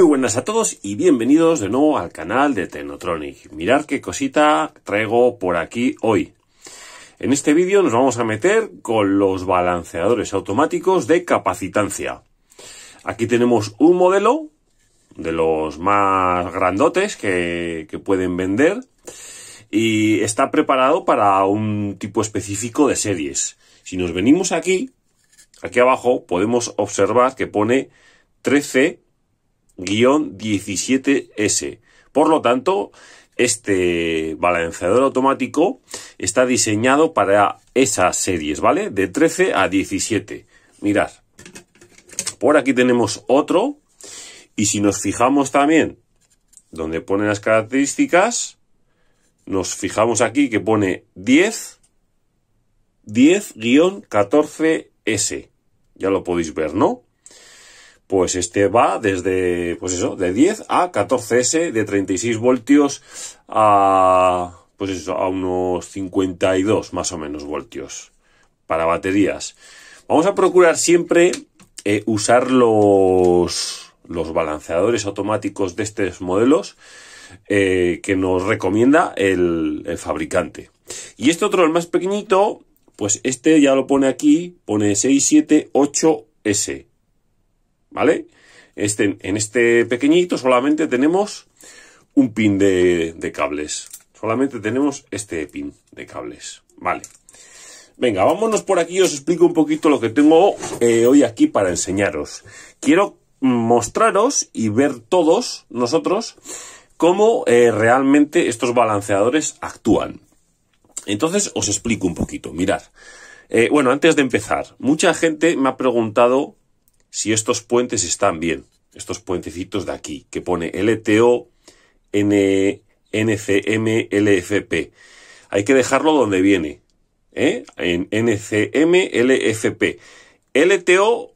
Muy buenas a todos y bienvenidos de nuevo al canal de Tecnotronic. Mirad qué cosita traigo por aquí hoy. En este vídeo nos vamos a meter con los balanceadores automáticos de capacitancia. Aquí tenemos un modelo de los más grandotes que, que pueden vender y está preparado para un tipo específico de series. Si nos venimos aquí, aquí abajo podemos observar que pone 13 17S. Por lo tanto, este balanceador automático está diseñado para esas series, ¿vale? De 13 a 17. Mirad. Por aquí tenemos otro. Y si nos fijamos también donde pone las características, nos fijamos aquí que pone 10, 10-14S. Ya lo podéis ver, ¿no? pues este va desde, pues eso, de 10 a 14S de 36 voltios a, pues eso, a unos 52 más o menos voltios para baterías. Vamos a procurar siempre eh, usar los, los balanceadores automáticos de estos modelos eh, que nos recomienda el, fabricante. Y este otro, el más pequeñito, pues este ya lo pone aquí, pone 678S. ¿vale? Este, en este pequeñito solamente tenemos un pin de, cables. Solamente tenemos este pin de cables, ¿vale? Venga, vámonos por aquí y os explico un poquito lo que tengo eh, hoy aquí para enseñaros. Quiero mostraros y ver todos nosotros cómo eh, realmente estos balanceadores actúan. Entonces os explico un poquito, mirad. Eh, bueno, antes de empezar, mucha gente me ha preguntado si estos puentes están bien, estos puentecitos de aquí, que pone LTO, N, NCM, LFP. Hay que dejarlo donde viene, ¿eh? en NCM, LFP. LTO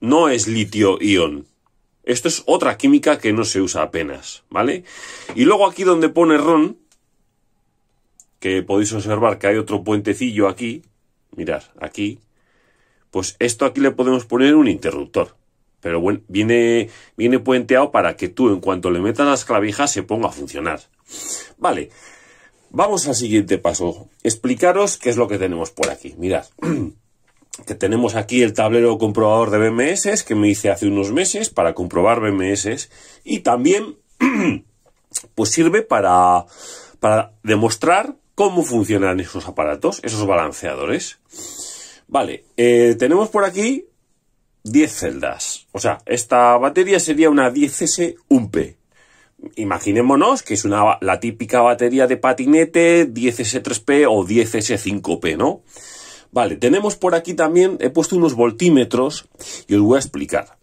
no es litio-ion. Esto es otra química que no se usa apenas, ¿vale? Y luego aquí donde pone RON, que podéis observar que hay otro puentecillo aquí, mirad, aquí, pues esto aquí le podemos poner un interruptor. Pero bueno, viene, viene puenteado para que tú en cuanto le metas las clavijas se ponga a funcionar. Vale, vamos al siguiente paso. Explicaros qué es lo que tenemos por aquí. Mirad. que tenemos aquí el tablero comprobador de BMS que me hice hace unos meses para comprobar BMS y también pues sirve para, para demostrar cómo funcionan esos aparatos, esos balanceadores. Vale, eh, tenemos por aquí 10 celdas. O sea, esta batería sería una 10S1P. Imaginémonos que es una, la típica batería de patinete 10S3P o 10S5P, ¿no? Vale, tenemos por aquí también, he puesto unos voltímetros y os voy a explicar.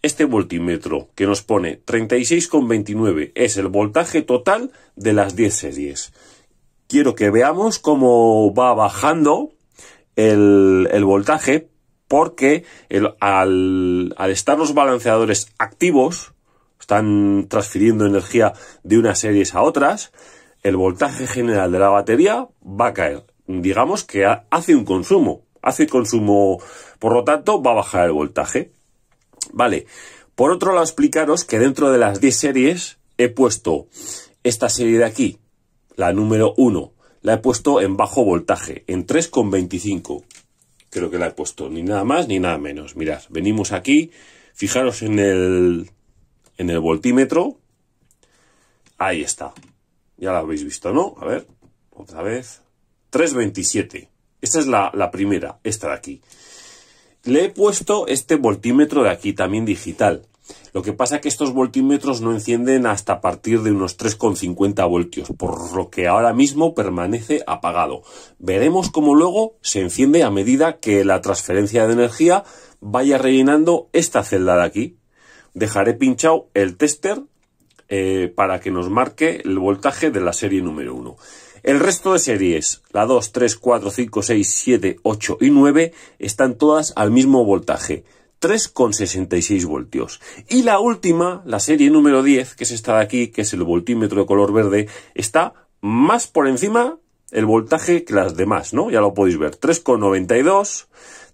Este voltímetro que nos pone 36,29 es el voltaje total de las 10 series. Quiero que veamos cómo va bajando el, voltaje porque al, al estar los balanceadores activos, están transfiriendo energía de unas series a otras, el voltaje general de la batería va a caer. Digamos que hace un consumo, hace consumo, por lo tanto va a bajar el voltaje. Vale, por otro lado explicaros que dentro de las 10 series he puesto esta serie de aquí, la número 1, la he puesto en bajo voltaje, en 3,25. Creo que la he puesto, ni nada más ni nada menos. Mirad, venimos aquí, fijaros en el, en el voltímetro. Ahí está. Ya la habéis visto, ¿no? A ver, otra vez. 3,27. Esta es la, la primera, esta de aquí. Le he puesto este voltímetro de aquí, también digital. Lo que pasa es que estos voltímetros no encienden hasta partir de unos 3,50 voltios, por lo que ahora mismo permanece apagado. Veremos cómo luego se enciende a medida que la transferencia de energía vaya rellenando esta celda de aquí. Dejaré pinchado el tester eh, para que nos marque el voltaje de la serie número 1. El resto de series, la 2, 3, 4, 5, 6, 7, 8 y 9, están todas al mismo voltaje. 3,66 voltios. Y la última, la serie número 10, que es esta de aquí, que es el voltímetro de color verde, está más por encima el voltaje que las demás, ¿no? Ya lo podéis ver. 3,92,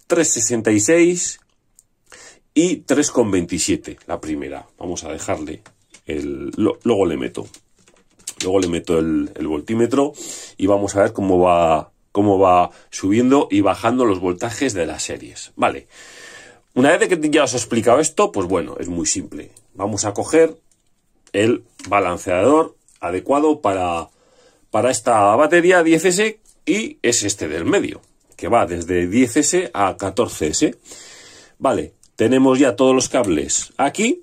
3,66 y 3,27, la primera. Vamos a dejarle el... luego le meto. Luego le meto el, el voltímetro y vamos a ver cómo va, cómo va subiendo y bajando los voltajes de las series. Vale. Una vez que ya os he explicado esto, pues bueno, es muy simple. Vamos a coger el balanceador adecuado para, para esta batería 10S y es este del medio, que va desde 10S a 14S. Vale, tenemos ya todos los cables aquí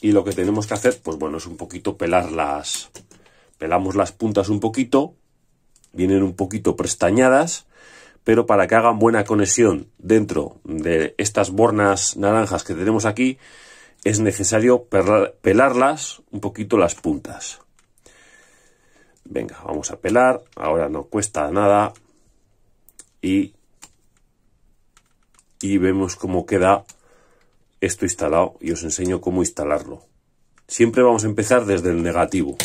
y lo que tenemos que hacer, pues bueno, es un poquito pelar las... Pelamos las puntas un poquito, vienen un poquito prestañadas pero para que hagan buena conexión dentro de estas bornas naranjas que tenemos aquí, es necesario pelarlas un poquito las puntas. Venga, vamos a pelar, ahora no cuesta nada y, y vemos cómo queda esto instalado y os enseño cómo instalarlo. Siempre vamos a empezar desde el negativo.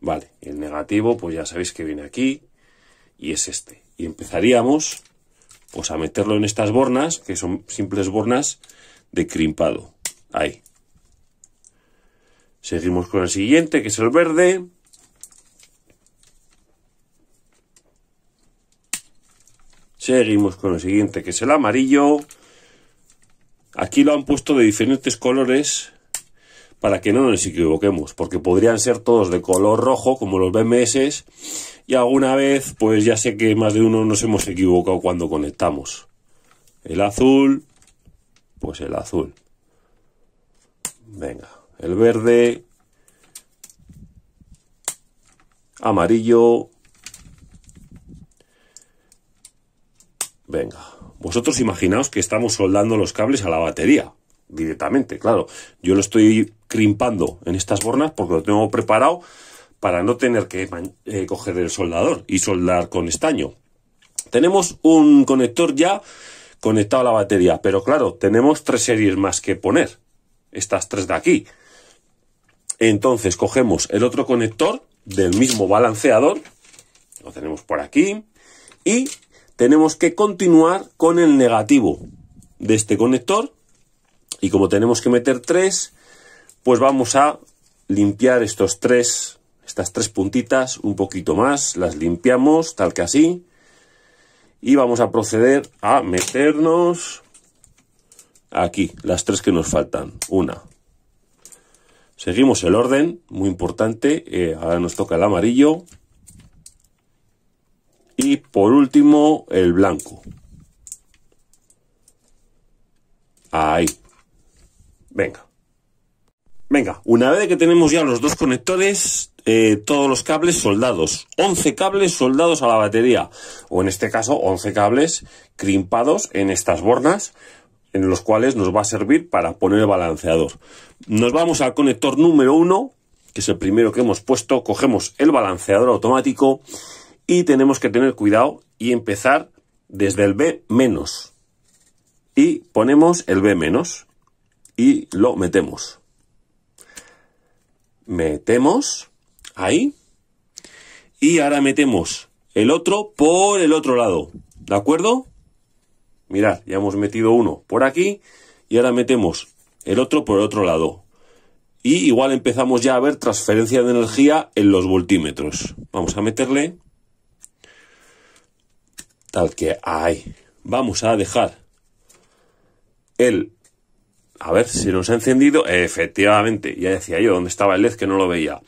Vale, el negativo pues ya sabéis que viene aquí, y es este. Y empezaríamos pues a meterlo en estas bornas, que son simples bornas de crimpado. Ahí. Seguimos con el siguiente, que es el verde. Seguimos con el siguiente, que es el amarillo. Aquí lo han puesto de diferentes colores para que no nos equivoquemos, porque podrían ser todos de color rojo, como los BMS, y alguna vez, pues ya sé que más de uno nos hemos equivocado cuando conectamos. El azul, pues el azul. Venga, el verde, amarillo. Venga, vosotros imaginaos que estamos soldando los cables a la batería directamente, claro. Yo lo estoy crimpando en estas bornas porque lo tengo preparado para no tener que eh, coger el soldador y soldar con estaño. Tenemos un conector ya conectado a la batería, pero claro, tenemos tres series más que poner. Estas tres de aquí. Entonces cogemos el otro conector del mismo balanceador, lo tenemos por aquí, y tenemos que continuar con el negativo de este conector, y como tenemos que meter tres, pues vamos a limpiar estos tres estas tres puntitas, un poquito más, las limpiamos, tal que así. Y vamos a proceder a meternos aquí, las tres que nos faltan. Una. Seguimos el orden, muy importante. Eh, ahora nos toca el amarillo. Y por último, el blanco. Ahí. Venga. Venga, una vez que tenemos ya los dos conectores, eh, todos los cables soldados. 11 cables soldados a la batería. O en este caso, 11 cables crimpados en estas bornas en los cuales nos va a servir para poner el balanceador. Nos vamos al conector número 1, que es el primero que hemos puesto, cogemos el balanceador automático y tenemos que tener cuidado y empezar desde el B menos. Y ponemos el B menos y lo metemos. Metemos ahí. Y ahora metemos el otro por el otro lado. ¿De acuerdo? Mirad, ya hemos metido uno por aquí y ahora metemos el otro por el otro lado. Y igual empezamos ya a ver transferencia de energía en los voltímetros. Vamos a meterle tal que hay. Vamos a dejar el... A ver si nos ha encendido. Efectivamente, ya decía yo, ¿dónde estaba el LED que no lo veía?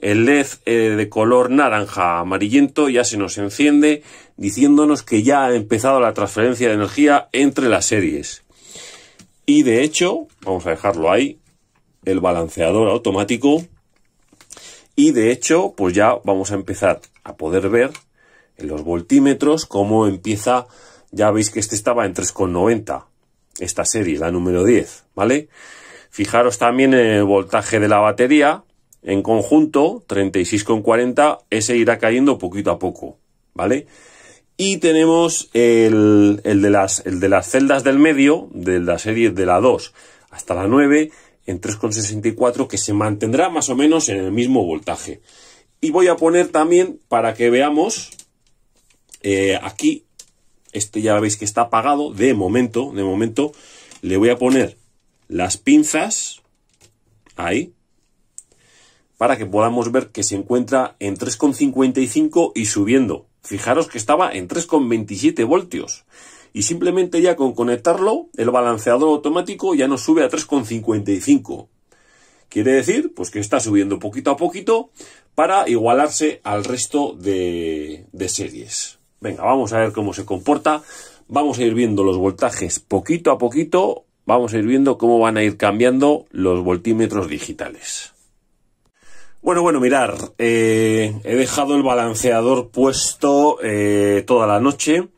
El LED eh, de color naranja amarillento ya se nos enciende diciéndonos que ya ha empezado la transferencia de energía entre las series. Y de hecho, vamos a dejarlo ahí, el balanceador automático. Y de hecho, pues ya vamos a empezar a poder ver en los voltímetros cómo empieza, ya veis que este estaba en 3,90, esta serie, la número 10, ¿vale? Fijaros también en el voltaje de la batería, en conjunto, 36,40, ese irá cayendo poquito a poco, ¿vale? Y tenemos el, de las, de las celdas del medio, de la serie de la 2 hasta la 9, en 3,64, que se mantendrá más o menos en el mismo voltaje. Y voy a poner también, para que veamos, eh, aquí, este ya veis que está apagado, de momento, de momento, le voy a poner las pinzas, ahí, para que podamos ver que se encuentra en 3,55 y subiendo. Fijaros que estaba en 3,27 voltios. Y simplemente ya con conectarlo, el balanceador automático ya nos sube a 3,55. Quiere decir, pues que está subiendo poquito a poquito para igualarse al resto de, de series. Venga, vamos a ver cómo se comporta. Vamos a ir viendo los voltajes poquito a poquito. Vamos a ir viendo cómo van a ir cambiando los voltímetros digitales. Bueno, bueno, mirar, eh, he dejado el balanceador puesto eh, toda la noche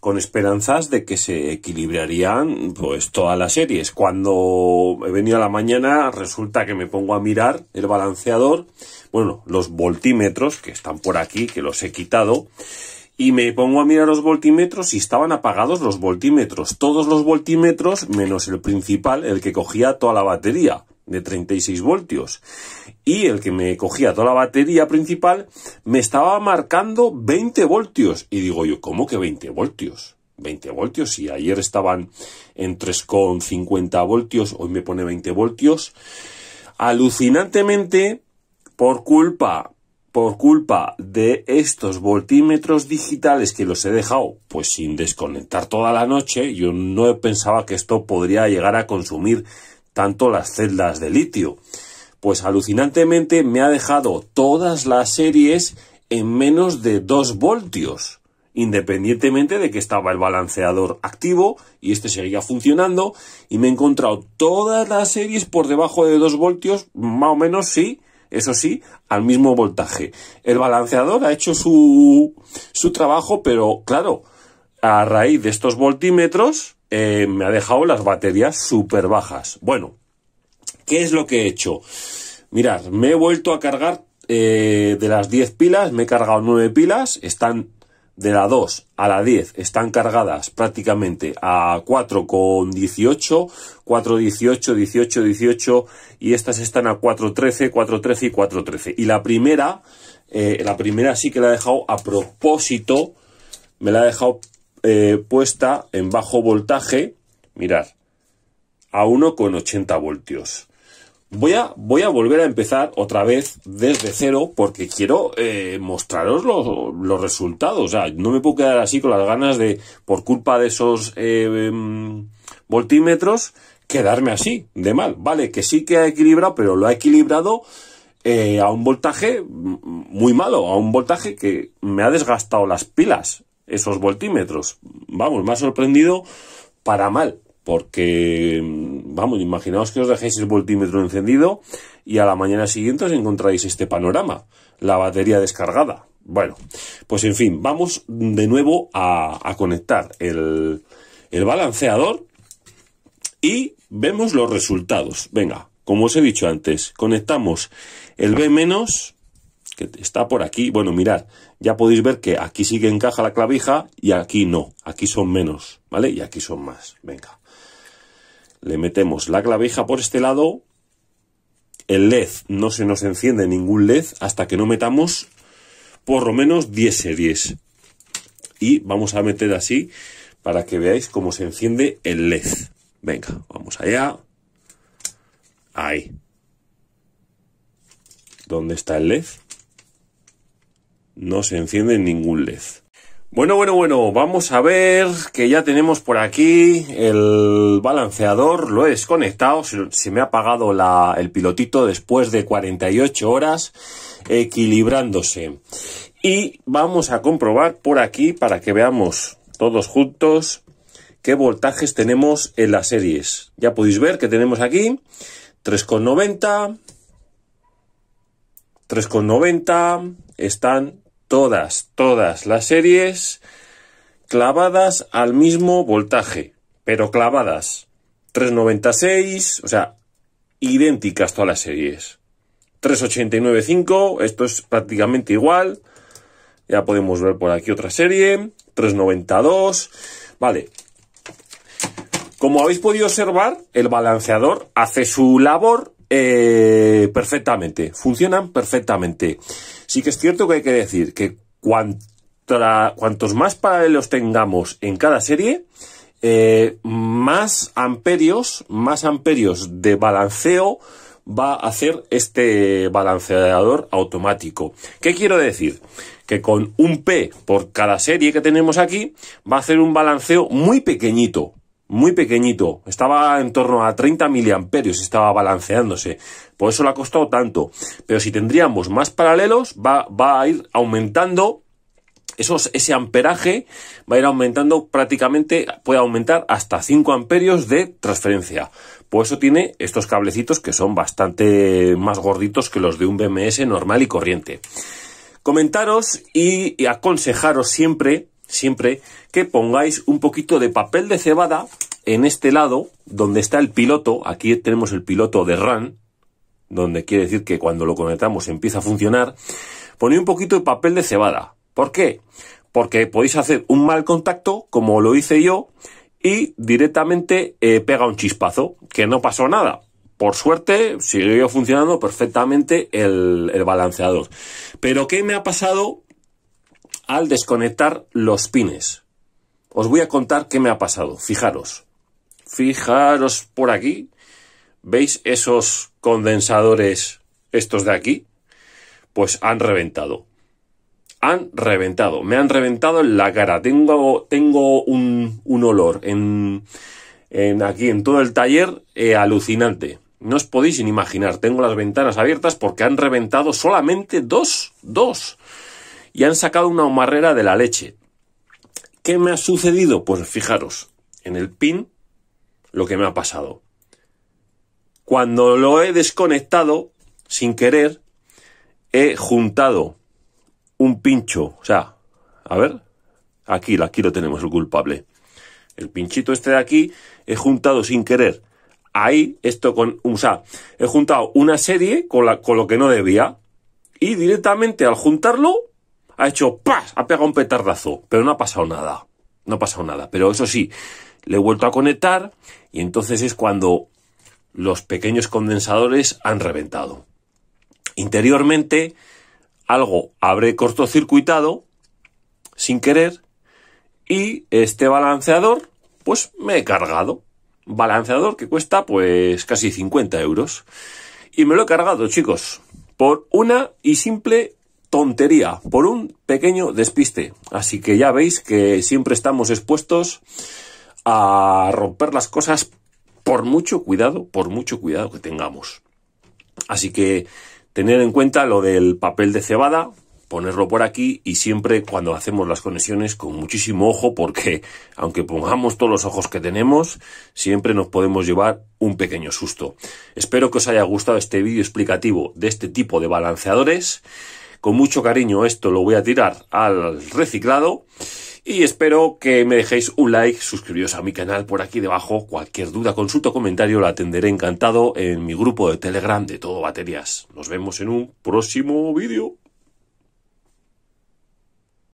con esperanzas de que se equilibrarían pues todas las series. Cuando he venido a la mañana resulta que me pongo a mirar el balanceador, bueno, los voltímetros que están por aquí, que los he quitado, y me pongo a mirar los voltímetros y estaban apagados los voltímetros, todos los voltímetros menos el principal, el que cogía toda la batería de 36 voltios. Y el que me cogía toda la batería principal me estaba marcando 20 voltios. Y digo yo, ¿cómo que 20 voltios? 20 voltios, si ayer estaban en 3,50 voltios, hoy me pone 20 voltios. Alucinantemente, por culpa, por culpa de estos voltímetros digitales que los he dejado, pues sin desconectar toda la noche, yo no pensaba que esto podría llegar a consumir tanto las celdas de litio. Pues alucinantemente me ha dejado todas las series en menos de 2 voltios, independientemente de que estaba el balanceador activo y este seguía funcionando, y me he encontrado todas las series por debajo de 2 voltios, más o menos sí, eso sí, al mismo voltaje. El balanceador ha hecho su, su trabajo, pero claro, a raíz de estos voltímetros, eh, me ha dejado las baterías súper bajas. Bueno, ¿qué es lo que he hecho? Mirad, me he vuelto a cargar eh, de las 10 pilas, me he cargado 9 pilas, están de la 2 a la 10 están cargadas prácticamente a 4 con 18, 4, 18, 18, 18 y estas están a 4, 13, 4, 13 y 4, 13. Y la primera, eh, la primera sí que la he dejado a propósito, me la he dejado eh, puesta en bajo voltaje, mirad, a 1,80 voltios. Voy a, voy a volver a empezar otra vez desde cero porque quiero eh, mostraros los, resultados. no me puedo quedar así con las ganas de, por culpa de esos eh, em, voltímetros, quedarme así, de mal. Vale, que sí que ha equilibrado, pero lo ha equilibrado a un voltaje mm, muy malo, a un voltaje que me ha desgastado las pilas esos voltímetros. Vamos, más sorprendido para mal, porque, mm, vamos, imaginaos que os dejéis el voltímetro encendido y a la mañana siguiente os encontráis este panorama, la batería descargada. Bueno, pues en fin, vamos de nuevo a, conectar el, el balanceador y vemos los resultados. Venga, como os he dicho antes, conectamos el B- que está por aquí. Bueno, mirad, ya podéis ver que aquí sí que encaja la clavija y aquí no. Aquí son menos, ¿vale? Y aquí son más. Venga. Le metemos la clavija por este lado. El LED, no se nos enciende ningún LED hasta que no metamos por lo menos 10 series. Y vamos a meter así para que veáis cómo se enciende el LED. Venga, vamos allá. Ahí. ¿Dónde está el LED? no se enciende ningún LED. Bueno, bueno, bueno, vamos a ver que ya tenemos por aquí el balanceador, lo he desconectado, se, me ha apagado el pilotito después de 48 horas equilibrándose. Y vamos a comprobar por aquí para que veamos todos juntos qué voltajes tenemos en las series. Ya podéis ver que tenemos aquí 3,90, 3,90, están todas, todas las series clavadas al mismo voltaje, pero clavadas. 396, o sea, idénticas todas las series. 389.5, esto es prácticamente igual. Ya podemos ver por aquí otra serie. 392. Vale. Como habéis podido observar, el balanceador hace su labor eh, perfectamente. Funcionan perfectamente. Sí que es cierto que hay que decir que cuanto cuantos más paralelos tengamos en cada serie, eh, más amperios, más amperios de balanceo va a hacer este balanceador automático. ¿Qué quiero decir? Que con un P por cada serie que tenemos aquí va a hacer un balanceo muy pequeñito, muy pequeñito, estaba en torno a 30 miliamperios, estaba balanceándose, por eso le ha costado tanto. Pero si tendríamos más paralelos, va, a ir aumentando esos, ese amperaje, va a ir aumentando prácticamente, puede aumentar hasta 5 amperios de transferencia. Por eso tiene estos cablecitos que son bastante más gorditos que los de un BMS normal y corriente. Comentaros y aconsejaros siempre siempre que pongáis un poquito de papel de cebada en este lado donde está el piloto. Aquí tenemos el piloto de RAN, donde quiere decir que cuando lo conectamos empieza a funcionar. Ponéis un poquito de papel de cebada. ¿Por qué? Porque podéis hacer un mal contacto, como lo hice yo, y directamente eh, pega un chispazo, que no pasó nada. Por suerte, siguió funcionando perfectamente el, el balanceador. Pero ¿qué me ha pasado al desconectar los pines. Os voy a contar qué me ha pasado. Fijaros. Fijaros por aquí. ¿Veis esos condensadores, estos de aquí? Pues han reventado. Han reventado. Me han reventado en la cara. Tengo, tengo un, un olor en, en aquí, en todo el taller, eh, alucinante. No os podéis ni imaginar. Tengo las ventanas abiertas porque han reventado solamente dos. Dos y han sacado una homarrera de la leche. ¿Qué me ha sucedido? Pues fijaros, en el pin lo que me ha pasado. Cuando lo he desconectado, sin querer, he juntado un pincho. O sea, a ver, aquí, aquí lo tenemos el culpable. El pinchito este de aquí he juntado sin querer. Ahí, esto con, o sea, he juntado una serie con, la, con lo que no debía. Y directamente al juntarlo, ha hecho ¡pas! Ha pegado un petardazo, pero no ha pasado nada. No ha pasado nada. Pero eso sí, le he vuelto a conectar y entonces es cuando los pequeños condensadores han reventado. Interiormente, algo habré cortocircuitado sin querer y este balanceador, pues me he cargado. Balanceador que cuesta pues casi 50 euros. Y me lo he cargado, chicos, por una y simple tontería, por un pequeño despiste. Así que ya veis que siempre estamos expuestos a romper las cosas por mucho cuidado, por mucho cuidado que tengamos. Así que tener en cuenta lo del papel de cebada, ponerlo por aquí y siempre cuando hacemos las conexiones con muchísimo ojo porque aunque pongamos todos los ojos que tenemos, siempre nos podemos llevar un pequeño susto. Espero que os haya gustado este vídeo explicativo de este tipo de balanceadores con mucho cariño esto lo voy a tirar al reciclado. Y espero que me dejéis un like, suscribiros a mi canal por aquí debajo. Cualquier duda, consulta o comentario la atenderé encantado en mi grupo de Telegram de todo baterías. Nos vemos en un próximo vídeo.